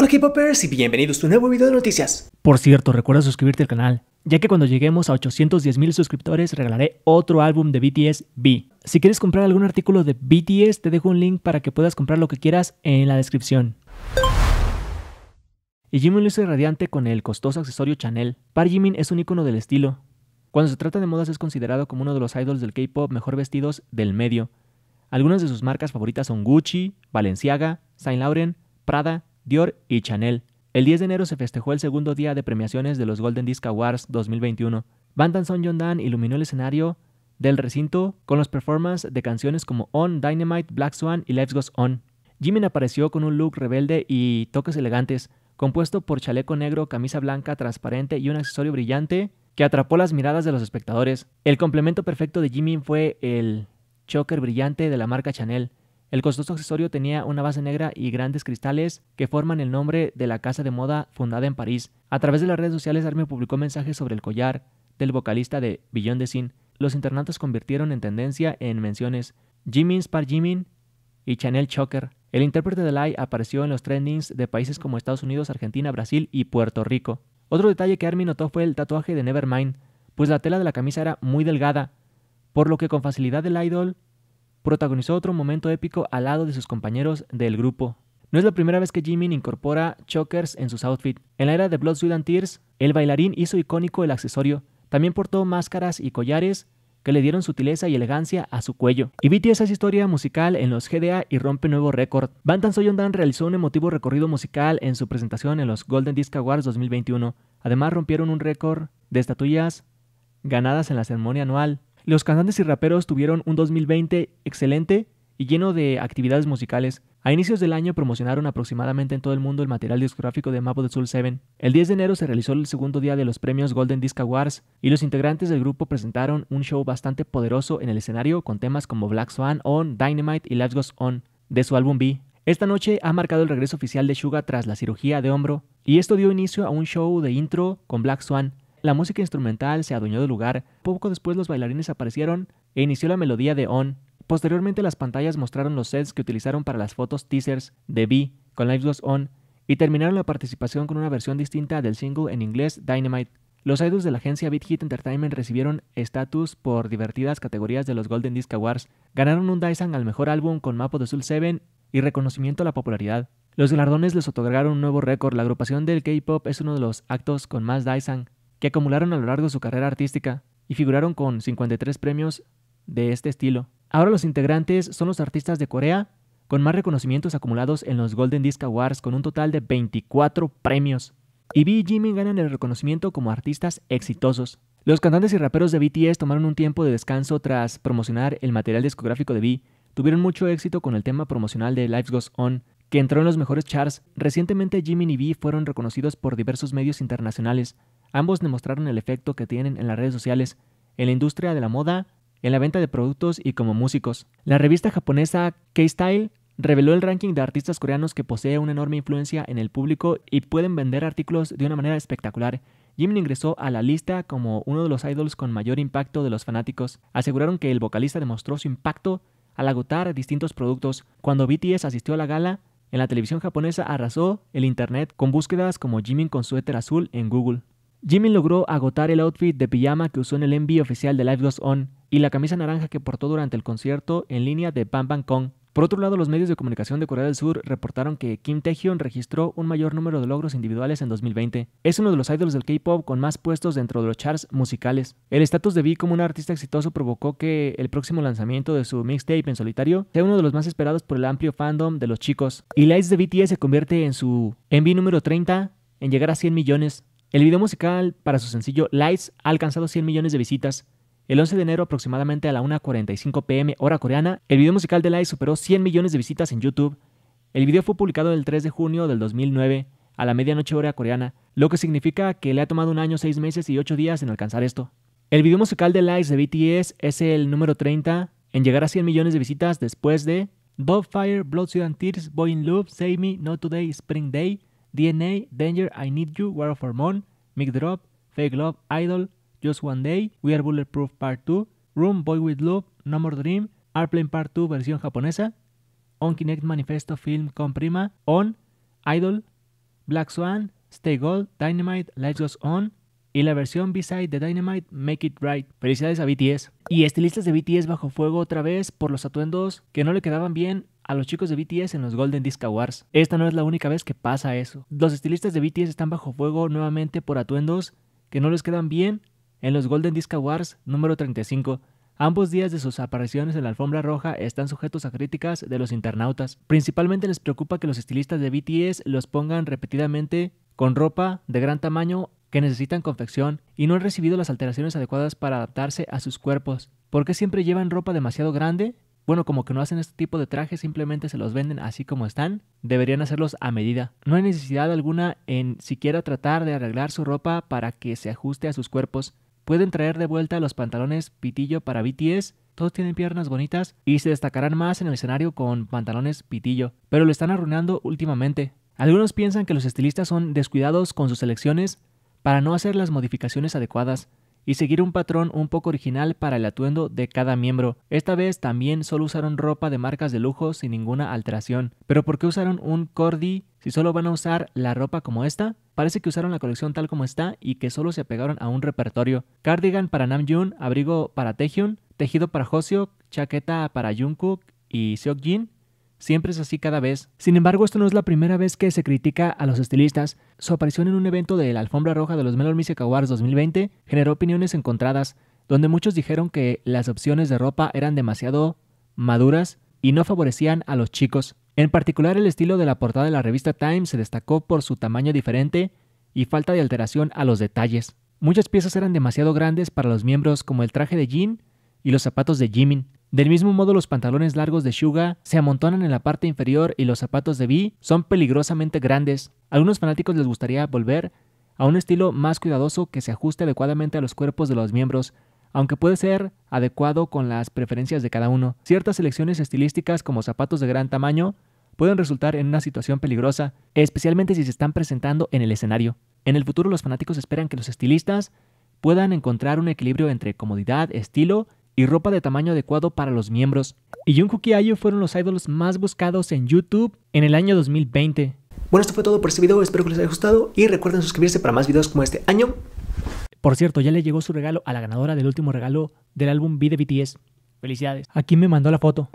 Hola K-Popers y bienvenidos a un nuevo video de noticias. Por cierto, recuerda suscribirte al canal, ya que cuando lleguemos a 810.000 suscriptores regalaré otro álbum de BTS B. Si quieres comprar algún artículo de BTS, te dejo un link para que puedas comprar lo que quieras en la descripción. Y Jimin luce radiante con el costoso accesorio Chanel. Par Jimin es un icono del estilo. Cuando se trata de modas es considerado como uno de los idols del K-pop mejor vestidos del medio. Algunas de sus marcas favoritas son Gucci, Balenciaga, Saint Laurent, Prada, Dior y Chanel. El 10 de enero se festejó el segundo día de premiaciones de los Golden Disc Awards 2021. y Son Dan iluminó el escenario del recinto con los performances de canciones como On, Dynamite, Black Swan y Lives Goes On. Jimin apareció con un look rebelde y toques elegantes, compuesto por chaleco negro, camisa blanca transparente y un accesorio brillante que atrapó las miradas de los espectadores. El complemento perfecto de Jimin fue el choker brillante de la marca Chanel, el costoso accesorio tenía una base negra y grandes cristales que forman el nombre de la casa de moda fundada en París. A través de las redes sociales, Armin publicó mensajes sobre el collar del vocalista de Beyond de Sin. Los internautas convirtieron en tendencia en menciones Jimin Par Jimin y Chanel Choker. El intérprete de Lai apareció en los trendings de países como Estados Unidos, Argentina, Brasil y Puerto Rico. Otro detalle que Armin notó fue el tatuaje de Nevermind, pues la tela de la camisa era muy delgada, por lo que con facilidad el idol protagonizó otro momento épico al lado de sus compañeros del grupo. No es la primera vez que Jimin incorpora chokers en sus outfits. En la era de Blood, Sweat Tears, el bailarín hizo icónico el accesorio. También portó máscaras y collares que le dieron sutileza y elegancia a su cuello. Y BTS hace historia musical en los GDA y rompe nuevo récord. Bantan Dan realizó un emotivo recorrido musical en su presentación en los Golden Disc Awards 2021. Además rompieron un récord de estatuillas ganadas en la ceremonia anual los cantantes y raperos tuvieron un 2020 excelente y lleno de actividades musicales. A inicios del año promocionaron aproximadamente en todo el mundo el material discográfico de Mapo de Soul 7. El 10 de enero se realizó el segundo día de los premios Golden Disc Awards y los integrantes del grupo presentaron un show bastante poderoso en el escenario con temas como Black Swan On, Dynamite y Let's Goes On de su álbum B. Esta noche ha marcado el regreso oficial de Suga tras la cirugía de hombro y esto dio inicio a un show de intro con Black Swan la música instrumental se adueñó del lugar, poco después los bailarines aparecieron e inició la melodía de On. Posteriormente las pantallas mostraron los sets que utilizaron para las fotos teasers de B con Life Goes On y terminaron la participación con una versión distinta del single en inglés Dynamite. Los idols de la agencia Beat Hit Entertainment recibieron estatus por divertidas categorías de los Golden Disc Awards, ganaron un Dyson al mejor álbum con Mapo de Soul 7 y reconocimiento a la popularidad. Los galardones les otorgaron un nuevo récord. La agrupación del K-pop es uno de los actos con más Dyson, que acumularon a lo largo de su carrera artística y figuraron con 53 premios de este estilo. Ahora los integrantes son los artistas de Corea con más reconocimientos acumulados en los Golden Disc Awards con un total de 24 premios. Y B y Jimin ganan el reconocimiento como artistas exitosos. Los cantantes y raperos de BTS tomaron un tiempo de descanso tras promocionar el material discográfico de B. Tuvieron mucho éxito con el tema promocional de Life Goes On, que entró en los mejores charts. Recientemente Jimin y B fueron reconocidos por diversos medios internacionales, Ambos demostraron el efecto que tienen en las redes sociales, en la industria de la moda, en la venta de productos y como músicos. La revista japonesa K-Style reveló el ranking de artistas coreanos que posee una enorme influencia en el público y pueden vender artículos de una manera espectacular. Jimin ingresó a la lista como uno de los idols con mayor impacto de los fanáticos. Aseguraron que el vocalista demostró su impacto al agotar distintos productos. Cuando BTS asistió a la gala, en la televisión japonesa arrasó el internet con búsquedas como Jimin con suéter azul en Google. Jimmy logró agotar el outfit de pijama que usó en el envío oficial de Live Goes On y la camisa naranja que portó durante el concierto en línea de Bam Bam Kong. Por otro lado, los medios de comunicación de Corea del Sur reportaron que Kim Taehyung registró un mayor número de logros individuales en 2020. Es uno de los ídolos del K-pop con más puestos dentro de los charts musicales. El estatus de V como un artista exitoso provocó que el próximo lanzamiento de su mixtape en solitario sea uno de los más esperados por el amplio fandom de los chicos. Y Lights de BTS se convierte en su envío número 30 en llegar a 100 millones. El video musical para su sencillo Lights ha alcanzado 100 millones de visitas. El 11 de enero aproximadamente a la 1.45 pm hora coreana, el video musical de Lights superó 100 millones de visitas en YouTube. El video fue publicado el 3 de junio del 2009 a la medianoche hora coreana, lo que significa que le ha tomado un año, 6 meses y 8 días en alcanzar esto. El video musical de Lights de BTS es el número 30 en llegar a 100 millones de visitas después de Fire, Blood, Sweat and Tears, Boy in Love, Save Me, Not Today, Spring Day, DNA, Danger, I Need You, War of Hormone, Mic Drop, Fake Love, Idol, Just One Day, We Are Bulletproof Part 2, Room, Boy With Love, No More Dream, Airplane Part 2 versión japonesa, On Kinect Manifesto Film con Prima, On, Idol, Black Swan, Stay Gold, Dynamite, Life Goes On y la versión B-side de Dynamite, Make It Right. Felicidades a BTS. Y estilistas de BTS bajo fuego otra vez por los atuendos que no le quedaban bien a los chicos de BTS en los Golden Disc Awards. Esta no es la única vez que pasa eso. Los estilistas de BTS están bajo fuego nuevamente por atuendos que no les quedan bien en los Golden Disc Awards número 35. Ambos días de sus apariciones en la alfombra roja están sujetos a críticas de los internautas. Principalmente les preocupa que los estilistas de BTS los pongan repetidamente con ropa de gran tamaño que necesitan confección y no han recibido las alteraciones adecuadas para adaptarse a sus cuerpos. ¿Por qué siempre llevan ropa demasiado grande bueno, como que no hacen este tipo de trajes, simplemente se los venden así como están. Deberían hacerlos a medida. No hay necesidad alguna en siquiera tratar de arreglar su ropa para que se ajuste a sus cuerpos. Pueden traer de vuelta los pantalones pitillo para BTS todos tienen piernas bonitas y se destacarán más en el escenario con pantalones pitillo, pero lo están arruinando últimamente. Algunos piensan que los estilistas son descuidados con sus selecciones para no hacer las modificaciones adecuadas y seguir un patrón un poco original para el atuendo de cada miembro. Esta vez también solo usaron ropa de marcas de lujo sin ninguna alteración. ¿Pero por qué usaron un cordi si solo van a usar la ropa como esta? Parece que usaron la colección tal como está y que solo se apegaron a un repertorio. Cardigan para Namjoon, abrigo para Taehyun, tejido para Hoseok, chaqueta para Jungkook y Seokjin, Siempre es así cada vez. Sin embargo, esto no es la primera vez que se critica a los estilistas. Su aparición en un evento de la alfombra roja de los Melon Music Awards 2020 generó opiniones encontradas, donde muchos dijeron que las opciones de ropa eran demasiado maduras y no favorecían a los chicos. En particular, el estilo de la portada de la revista Time se destacó por su tamaño diferente y falta de alteración a los detalles. Muchas piezas eran demasiado grandes para los miembros, como el traje de Jean y los zapatos de Jimin. Del mismo modo, los pantalones largos de Shuga se amontonan en la parte inferior y los zapatos de V son peligrosamente grandes. A algunos fanáticos les gustaría volver a un estilo más cuidadoso que se ajuste adecuadamente a los cuerpos de los miembros, aunque puede ser adecuado con las preferencias de cada uno. Ciertas selecciones estilísticas como zapatos de gran tamaño pueden resultar en una situación peligrosa, especialmente si se están presentando en el escenario. En el futuro los fanáticos esperan que los estilistas puedan encontrar un equilibrio entre comodidad, estilo y ropa de tamaño adecuado para los miembros. Y Jungkook y IU fueron los ídolos más buscados en YouTube en el año 2020. Bueno, esto fue todo por este video, espero que les haya gustado y recuerden suscribirse para más videos como este año. Por cierto, ya le llegó su regalo a la ganadora del último regalo del álbum B de BTS. Felicidades. Aquí me mandó la foto.